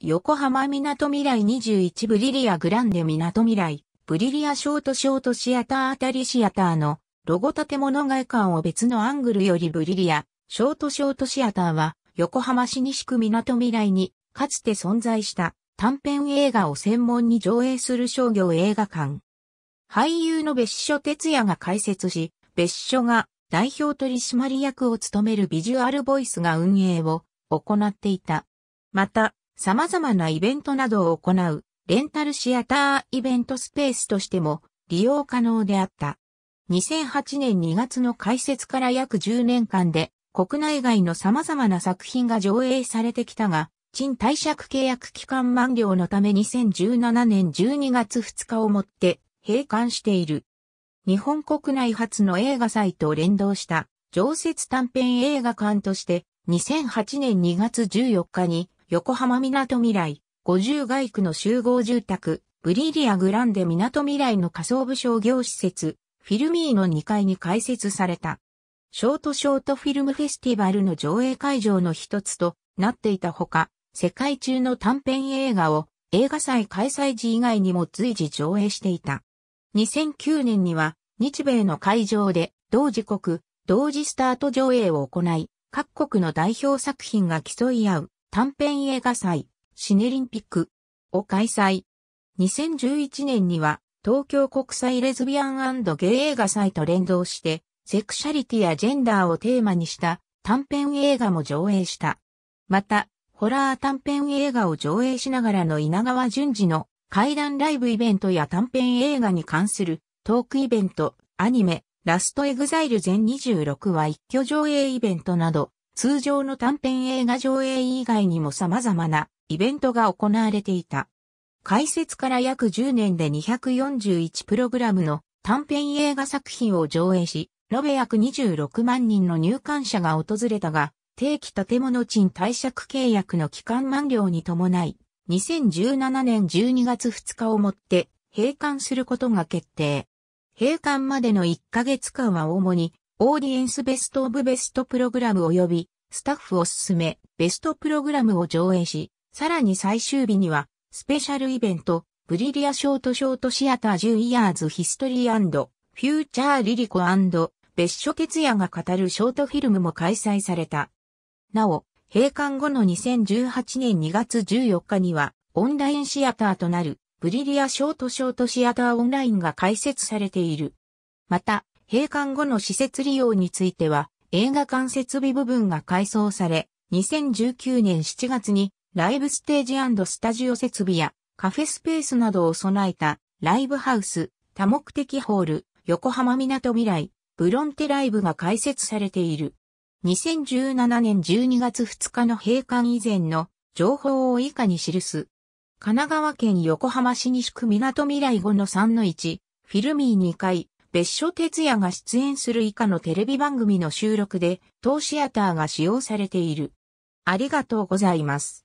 横浜みなとみらい21ブリリアグランデみなとみらい、ブリリアショートショートシアターあたりシアターのロゴ建物外観を別のアングルよりブリリア、ショートショートシアターは横浜市西区みなとみらいにかつて存在した短編映画を専門に上映する商業映画館。俳優の別所哲也が解説し、別所が代表取締役を務めるビジュアルボイスが運営を行っていた。また、様々なイベントなどを行うレンタルシアターイベントスペースとしても利用可能であった。2008年2月の開設から約10年間で国内外の様々な作品が上映されてきたが、賃貸借契約期間満了のため2017年12月2日をもって閉館している。日本国内初の映画祭と連動した常設短編映画館として2008年2月14日に横浜港未来、50街区の集合住宅、ブリリアグランデ港未来の仮想部商業施設、フィルミーの2階に開設された。ショートショートフィルムフェスティバルの上映会場の一つとなっていたほか、世界中の短編映画を映画祭開催時以外にも随時上映していた。2009年には日米の会場で同時刻、同時スタート上映を行い、各国の代表作品が競い合う短編映画祭、シネリンピックを開催。2011年には東京国際レズビアンゲイ映画祭と連動して、セクシャリティやジェンダーをテーマにした短編映画も上映した。また、ホラー短編映画を上映しながらの稲川淳二の怪談ライブイベントや短編映画に関するトークイベント、アニメ、ラストエグザイル全26話一挙上映イベントなど、通常の短編映画上映以外にも様々なイベントが行われていた。開設から約10年で241プログラムの短編映画作品を上映し、延べ約26万人の入館者が訪れたが、定期建物賃貸借契約の期間満了に伴い、2017年12月2日をもって閉館することが決定。閉館までの1ヶ月間は主にオーディエンスベストオブベストプログラム及びスタッフおすすめベストプログラムを上映し、さらに最終日にはスペシャルイベントブリリアショートショートシアター10イヤーズヒストリーフューチャーリリコ別所哲也が語るショートフィルムも開催された。なお、閉館後の2018年2月14日にはオンラインシアターとなるブリリアショートショートシアターオンラインが開設されている。また、閉館後の施設利用については、映画館設備部分が改装され、2019年7月にライブステージスタジオ設備やカフェスペースなどを備えたライブハウス、多目的ホール、横浜港未来、ブロンテライブが開設されている。2017年12月2日の閉館以前の情報を以下に記す。神奈川県横浜市西区港未来5の3の1、フィルミー2階、別所哲也が出演する以下のテレビ番組の収録で、当シアターが使用されている。ありがとうございます。